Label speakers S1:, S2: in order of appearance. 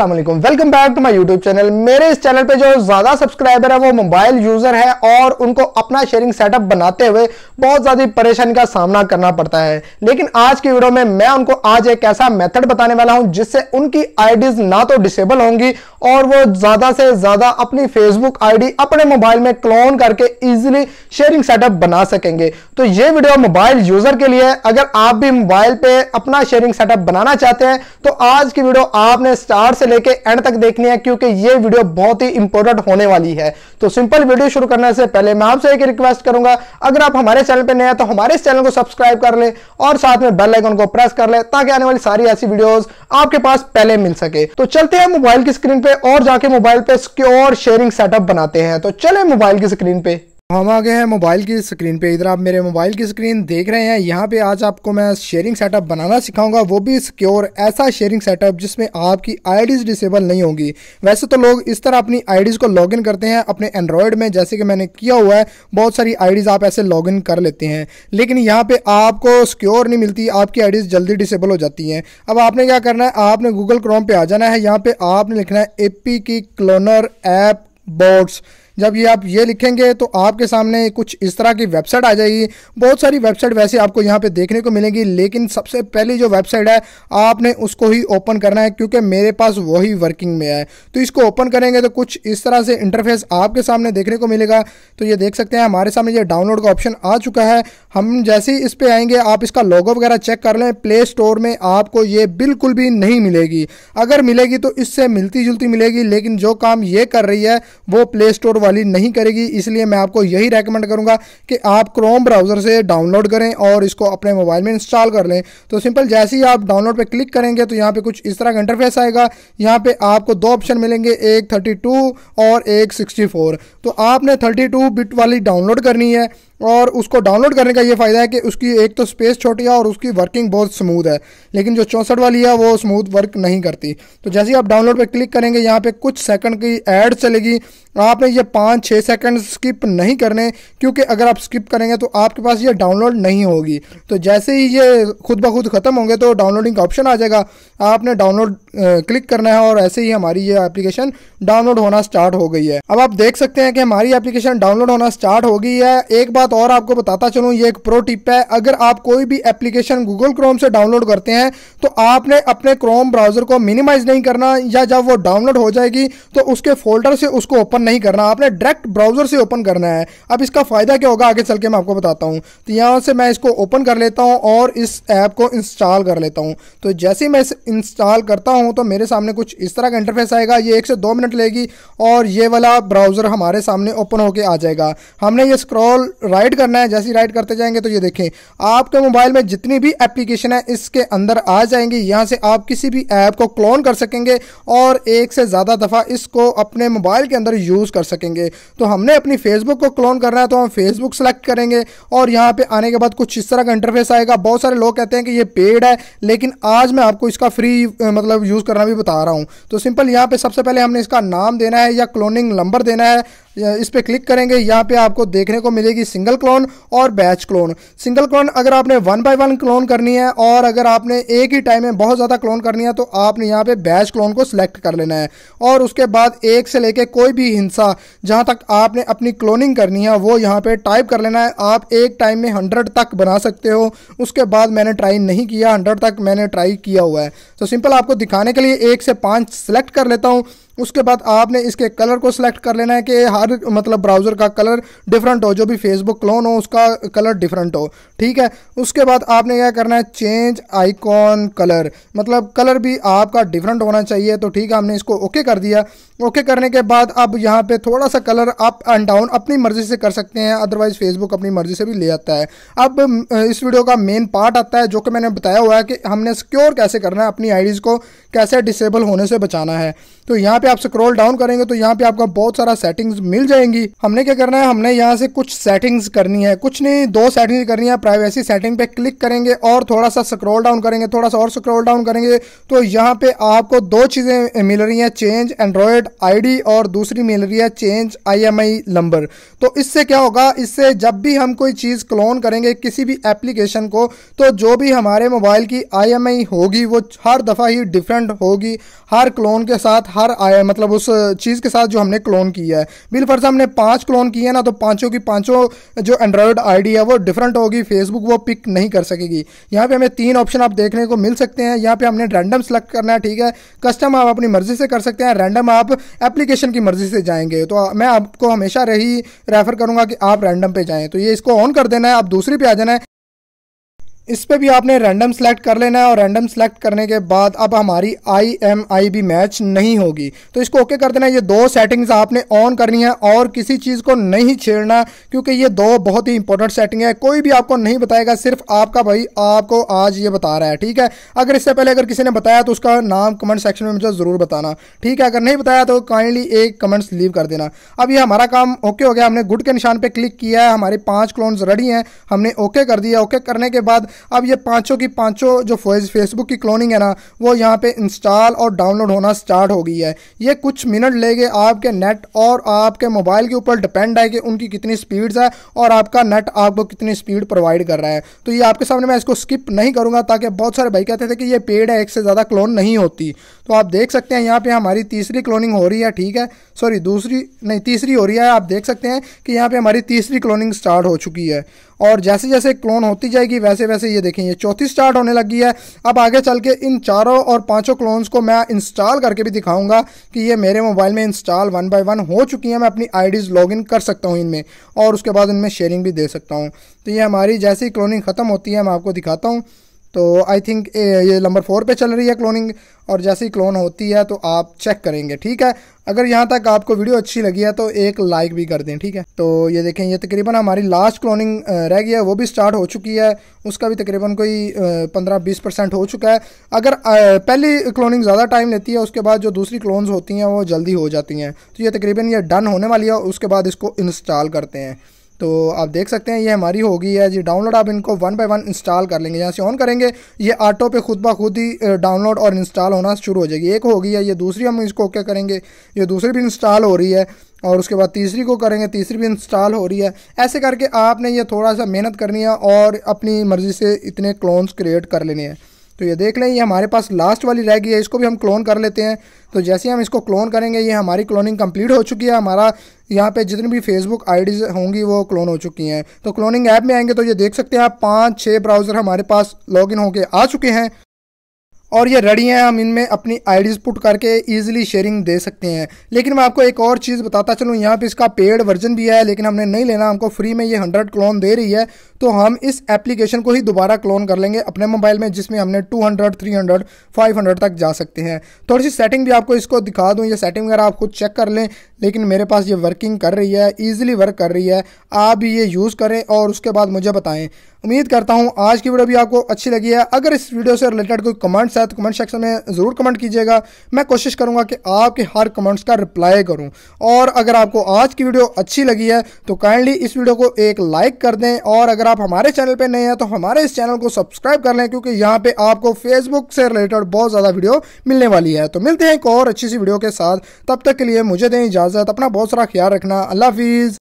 S1: Aslam welcome back to my YouTube channel मेरे इस channel पे जो ज़्यादा सब्सक्राइबर है वो मोबाइल यूज़र है और उनको अपना शेयरिंग सेटअप बनाते हुए बहुत ज़्यादा परेशानी का सामना करना पड़ता है लेकिन आज की वीडियो में मैं उनको आज एक ऐसा मेथड बताने वाला हूँ जिससे उनकी आईडीज़ ना तो डिसेबल होंगी और वो ज़्यादा से ज़्यादा अपनी फेसबुक आई अपने मोबाइल में क्लोन करके ईजिली शेयरिंग सेटअप बना सकेंगे तो ये वीडियो मोबाइल यूज़र के लिए अगर आप भी मोबाइल पर अपना शेयरिंग सेटअप बनाना चाहते हैं तो आज की वीडियो आपने स्टार से से लेके एंड तक देखनी है क्योंकि ये वीडियो बहुत ही इंपॉर्टेंट होने वाली है तो सिंपल वीडियो शुरू करने से पहले मैं आपसे एक रिक्वेस्ट करूंगा अगर आप हमारे चैनल पर नए हैं तो हमारे चैनल को सब्सक्राइब कर ले और साथ में बेल आइकन को प्रेस कर ले ताकि आने वाली सारी ऐसी वीडियोस आपके पास पहले मिल सके तो चलते हैं मोबाइल की स्क्रीन पे और जाके मोबाइल पे सिक्योर शेयरिंग सेटअप बनाते हैं तो चले मोबाइल की स्क्रीन पे हम आ गए हैं मोबाइल की स्क्रीन पे इधर आप मेरे मोबाइल की स्क्रीन देख रहे हैं यहाँ पे आज आपको मैं शेयरिंग सेटअप बनाना सिखाऊंगा वो भी सिक्योर ऐसा शेयरिंग सेटअप जिसमें आपकी आईडीज डिसेबल नहीं होंगी वैसे तो लोग इस तरह अपनी आईडीज को लॉगिन करते हैं अपने एंड्रॉयड में जैसे कि मैंने किया हुआ है बहुत सारी आईडीज आप ऐसे इन कर लेते हैं लेकिन यहाँ पे आपको सिक्योर नहीं मिलती आपकी आईडीज जल्दी डिसेबल हो जाती है अब आपने क्या करना है आपने गूगल क्रोम पर आ जाना है यहाँ पे आपने लिखना है एपी की क्लोनर ऐप बॉट्स जब ये आप ये लिखेंगे तो आपके सामने कुछ इस तरह की वेबसाइट आ जाएगी बहुत सारी वेबसाइट वैसे आपको यहाँ पे देखने को मिलेगी लेकिन सबसे पहली जो वेबसाइट है आपने उसको ही ओपन करना है क्योंकि मेरे पास वही वर्किंग में है तो इसको ओपन करेंगे तो कुछ इस तरह से इंटरफेस आपके सामने देखने को मिलेगा तो ये देख सकते हैं हमारे सामने ये डाउनलोड का ऑप्शन आ चुका है हम जैसे ही इस पर आएंगे आप इसका लॉगो वगैरह चेक कर लें प्ले स्टोर में आपको ये बिल्कुल भी नहीं मिलेगी अगर मिलेगी तो इससे मिलती जुलती मिलेगी लेकिन जो काम ये कर रही है वो प्ले स्टोर वाली नहीं करेगी इसलिए मैं आपको यही रेकमेंड करूंगा कि आप क्रोम ब्राउज़र से डाउनलोड करें और इसको अपने मोबाइल में इंस्टॉल कर लें तो सिंपल जैसे ही आप डाउनलोड पर क्लिक करेंगे तो यहाँ पर कुछ इस तरह का इंटरफेस आएगा यहाँ पर आपको दो ऑप्शन मिलेंगे एक थर्टी और एक सिक्सटी तो आपने थर्टी बिट वाली डाउनलोड करनी है और उसको डाउनलोड करने का ये फ़ायदा है कि उसकी एक तो स्पेस छोटी है और उसकी वर्किंग बहुत स्मूथ है लेकिन जो चौंसठ वाली है वो स्मूथ वर्क नहीं करती तो जैसे ही आप डाउनलोड पर क्लिक करेंगे यहाँ पे कुछ सेकंड की एड चलेगी आपने ये पाँच छः सेकंड स्किप नहीं करने क्योंकि अगर आप स्किप करेंगे तो आपके पास ये डाउनलोड नहीं होगी तो जैसे ही ये खुद ब खुद ख़त्म होंगे तो डाउनलोडिंग का ऑप्शन आ जाएगा आपने डाउनलोड क्लिक करना है और ऐसे ही हमारी ये एप्लीकेशन डाउनलोड होना स्टार्ट हो गई है अब आप देख सकते हैं कि हमारी एप्लीकेशन डाउनलोड होना स्टार्ट हो गई है एक बार बात और आपको बताता चलू ये एक प्रो टिप है अगर आप कोई भी एप्लीकेशन गूगल क्रोम से डाउनलोड करते हैं तो आपने अपने क्रोम ब्राउजर को मिनिमाइज नहीं करना या जब वो डाउनलोड हो जाएगी तो उसके फोल्डर से उसको ओपन नहीं करना आपने डायरेक्ट ब्राउजर से ओपन करना है अब इसका फायदा क्या होगा आगे चल के मैं आपको बताता हूँ तो यहाँ से मैं इसको ओपन कर लेता हूँ और इस ऐप को इंस्टॉल कर लेता हूँ तो जैसे ही मैं इसे इंस्टॉल करता हूँ तो मेरे सामने कुछ इस तरह का इंटरफेस आएगा ये एक से दो मिनट लेगी और ये वाला ब्राउज़र हमारे सामने ओपन होके आ जाएगा हमने ये स्क्रॉल राइड करना है जैसे राइड करते जाएंगे तो ये देखें आपके मोबाइल में जितनी भी एप्लीकेशन है इसके अंदर आ जाएंगी यहाँ से आप किसी भी ऐप को क्लोन कर सकेंगे और एक से ज़्यादा दफ़ा इसको अपने मोबाइल के अंदर यूज़ कर सकेंगे तो हमने अपनी फेसबुक को क्लोन करना है तो हम फेसबुक सेलेक्ट करेंगे और यहाँ पर आने के बाद कुछ इस तरह का इंटरफेस आएगा बहुत सारे लोग कहते हैं कि ये पेड है लेकिन आज मैं आपको इसका फ्री मतलब यूज़ करना भी बता रहा हूँ तो सिंपल यहाँ पर सबसे पहले हमने इसका नाम देना है या क्लोनिंग नंबर देना है इस पर क्लिक करेंगे यहाँ पे आपको देखने को मिलेगी सिंगल क्लोन और बैच क्लोन सिंगल क्लोन अगर आपने वन बाय वन क्लोन करनी है और अगर आपने एक ही टाइम में बहुत ज़्यादा क्लोन करनी है तो आपने यहाँ पे बैच क्लोन को सिलेक्ट कर लेना है और उसके बाद एक से लेके कोई भी हिंसा जहाँ तक आपने अपनी क्लोनिंग करनी है वो यहाँ पर टाइप कर लेना है आप एक टाइम में हंड्रेड तक बना सकते हो उसके बाद मैंने ट्राई नहीं किया हंड्रेड तक मैंने ट्राई किया हुआ है तो सिंपल आपको दिखाने के लिए एक से पाँच सेलेक्ट कर लेता हूँ उसके बाद आपने इसके कलर को सिलेक्ट कर लेना है कि हर मतलब ब्राउज़र का कलर डिफरेंट हो जो भी फेसबुक क्लोन हो उसका कलर डिफरेंट हो ठीक है उसके बाद आपने क्या करना है चेंज आइकॉन कलर मतलब कलर भी आपका डिफरेंट होना चाहिए तो ठीक है हमने इसको ओके कर दिया ओके करने के बाद अब यहाँ पे थोड़ा सा कलर अप एंड डाउन अपनी मर्ज़ी से कर सकते हैं अदरवाइज़ फेसबुक अपनी मर्ज़ी से भी ले आता है अब इस वीडियो का मेन पार्ट आता है जो कि मैंने बताया हुआ है कि हमने सिक्योर कैसे करना है अपनी आईडीज़ को कैसे डिसेबल होने से बचाना है तो यहाँ पे आप स्क्रॉल डाउन करेंगे तो यहाँ पे आपको बहुत सारा सेटिंग्स मिल जाएंगी हमने क्या करना है हमने यहाँ से कुछ सेटिंग्स करनी है कुछ नहीं दो सेटिंग्स करनी है प्राइवेसी सेटिंग पे क्लिक करेंगे और थोड़ा सा स्क्रॉल डाउन करेंगे थोड़ा सा और स्क्रॉल डाउन करेंगे तो यहाँ पे आपको दो चीज़ें मिल रही हैं चेंज एंड्रॉयड आईडी और दूसरी मिल रही है चेंज आई नंबर तो इससे क्या होगा इससे जब भी हम कोई चीज़ क्लोन करेंगे किसी भी एप्लीकेशन को तो जो भी हमारे मोबाइल की आई होगी वो हर दफ़ा ही डिफरेंट डिफरेंट होगी हर क्लोन के साथ हर आया मतलब उस चीज़ के साथ जो हमने क्लोन किया है फर्ज हमने पाँच क्लोन किए ना तो पाँचों की पाँचों जो एंड्रॉयड आईडी है वो डिफरेंट होगी फेसबुक वो पिक नहीं कर सकेगी यहाँ पे हमें तीन ऑप्शन आप देखने को मिल सकते हैं यहाँ पे हमने रैंडम सेलेक्ट करना है ठीक है कस्टम आप अपनी मर्जी से कर सकते हैं रैंडम आप एप्लीकेशन की मर्जी से जाएंगे तो मैं आपको हमेशा रही रेफर करूँगा कि आप रैंडम पे जाएँ तो ये इसको ऑन कर देना है आप दूसरी पे आ जाना है इस पर भी आपने रैंडम सेलेक्ट कर लेना है और रैंडम सेलेक्ट करने के बाद अब हमारी आई एम आई भी मैच नहीं होगी तो इसको ओके कर देना ये दो सेटिंग्स आपने ऑन करनी है और किसी चीज़ को नहीं छेड़ना क्योंकि ये दो बहुत ही इंपॉर्टेंट सेटिंग है कोई भी आपको नहीं बताएगा सिर्फ आपका भाई आपको आज ये बता रहा है ठीक है अगर इससे पहले अगर किसी ने बताया तो उसका नाम कमेंट सेक्शन में मुझे ज़रूर बताना ठीक है अगर नहीं बताया तो काइंडली एक कमेंट्स लीव कर देना अब ये हमारा काम ओके हो गया हमने गुड के निशान पर क्लिक किया है हमारे पाँच क्लोन्स रेडी हैं हमने ओके कर दिया ओके करने के बाद अब ये पाँचों की पाँचों जो फेसबुक की क्लोनिंग है ना वो यहाँ पे इंस्टॉल और डाउनलोड होना स्टार्ट हो गई है ये कुछ मिनट लेंगे आपके नेट और आपके मोबाइल के ऊपर डिपेंड है कि उनकी कितनी स्पीड्स है और आपका नेट आपको कितनी स्पीड प्रोवाइड कर रहा है तो ये आपके सामने मैं इसको स्किप नहीं करूँगा ताकि बहुत सारे भाई कहते थे कि ये पेड है एक से ज़्यादा क्लोन नहीं होती तो आप देख सकते हैं यहाँ पे हमारी तीसरी क्लोनिंग हो रही है ठीक है सॉरी दूसरी नहीं तीसरी हो रही है आप देख सकते हैं कि यहाँ पे हमारी तीसरी क्लोनिंग स्टार्ट हो चुकी है और जैसे जैसे क्लोन होती जाएगी वैसे वैसे ये देखें ये चौथी स्टार्ट होने लगी है अब आगे चल के इन चारों और पाँचों क्लोन्स को मैं इंस्टॉल करके भी दिखाऊंगा कि ये मेरे मोबाइल में इंस्टॉल वन बाय वन हो चुकी हैं मैं अपनी आईडीज़ लॉगिन कर सकता हूँ इनमें और उसके बाद इनमें शेयरिंग भी दे सकता हूँ तो ये हमारी जैसी क्लोनिंग ख़त्म होती है मैं आपको दिखाता हूँ तो आई थिंक ये नंबर फोर पे चल रही है क्लोनिंग और जैसे ही क्लोन होती है तो आप चेक करेंगे ठीक है अगर यहाँ तक आपको वीडियो अच्छी लगी है तो एक लाइक भी कर दें ठीक है तो ये देखें ये तकरीबन हमारी लास्ट क्लोनिंग रह गई है वो भी स्टार्ट हो चुकी है उसका भी तकरीबन कोई पंद्रह बीस परसेंट हो चुका है अगर पहली क्लोनिंग ज़्यादा टाइम लेती है उसके बाद जो दूसरी क्लोन्स होती हैं वो जल्दी हो जाती हैं तो ये तकरीबन ये डन होने वाली है उसके बाद इसको इंस्टॉल करते हैं तो आप देख सकते हैं ये हमारी होगी है जी डाउनलोड आप इनको वन बाय वन इंस्टॉल कर लेंगे यहाँ से ऑन करेंगे ये ऑटो पे खुद ब खुद ही डाउनलोड और इंस्टॉल होना शुरू हो जाएगी एक होगी है ये दूसरी हम इसको क्या करेंगे ये दूसरी भी इंस्टॉल हो रही है और उसके बाद तीसरी को करेंगे तीसरी भी इंस्टॉल हो रही है ऐसे करके आपने ये थोड़ा सा मेहनत करनी है और अपनी मर्ज़ी से इतने क्लोन्स क्रिएट कर लेने हैं तो ये देख लें ये हमारे पास लास्ट वाली रह गई है इसको भी हम क्लोन कर लेते हैं तो जैसे ही हम इसको क्लोन करेंगे ये हमारी क्लोनिंग कंप्लीट हो चुकी है हमारा यहाँ पे जितनी भी फेसबुक आईडीज होंगी वो क्लोन हो चुकी हैं तो क्लोनिंग ऐप में आएंगे तो ये देख सकते हैं आप पाँच छः ब्राउज़र हमारे पास लॉगिन होकर आ चुके हैं और ये रेडी हैं हम इनमें अपनी आईडीज़ पुट करके ईजिली शेयरिंग दे सकते हैं लेकिन मैं आपको एक और चीज़ बताता चलूँ यहाँ पे इसका पेड वर्जन भी है लेकिन हमने नहीं लेना हमको फ्री में ये हंड्रेड क्लोन दे रही है तो हम इस एप्लीकेशन को ही दोबारा क्लोन कर लेंगे अपने मोबाइल में जिसमें हमने two hundred three hundred five hundred तक जा सकते हैं थोड़ी सी सेटिंग भी आपको इसको दिखा दूँ ये सेटिंग वगैरह आप खुद चेक कर लें लेकिन मेरे पास ये वर्किंग कर रही है ईजिली वर्क कर रही है आप ये यूज़ करें और उसके बाद मुझे बताएं उम्मीद करता हूँ आज की वीडियो भी आपको अच्छी लगी है अगर इस वीडियो से रिलेटेड कोई कमेंट्स है है तो कमेंट सेक्शन में ज़रूर कमेंट कीजिएगा मैं कोशिश करूँगा कि आपके हर कमेंट्स का रिप्लाई करूँ और अगर आपको आज की वीडियो अच्छी लगी है तो काइंडली इस वीडियो को एक लाइक कर दें और अगर आप हमारे चैनल पर नए हैं तो हमारे इस चैनल को सब्सक्राइब कर लें क्योंकि यहाँ पर आपको फेसबुक से रिलेटेड बहुत ज़्यादा वीडियो मिलने वाली है तो मिलते हैं एक और अच्छी सी वीडियो के साथ तब तक के लिए मुझे दें इजाज़त अपना बहुत सारा ख्याल रखना अल्लाह हाफिज़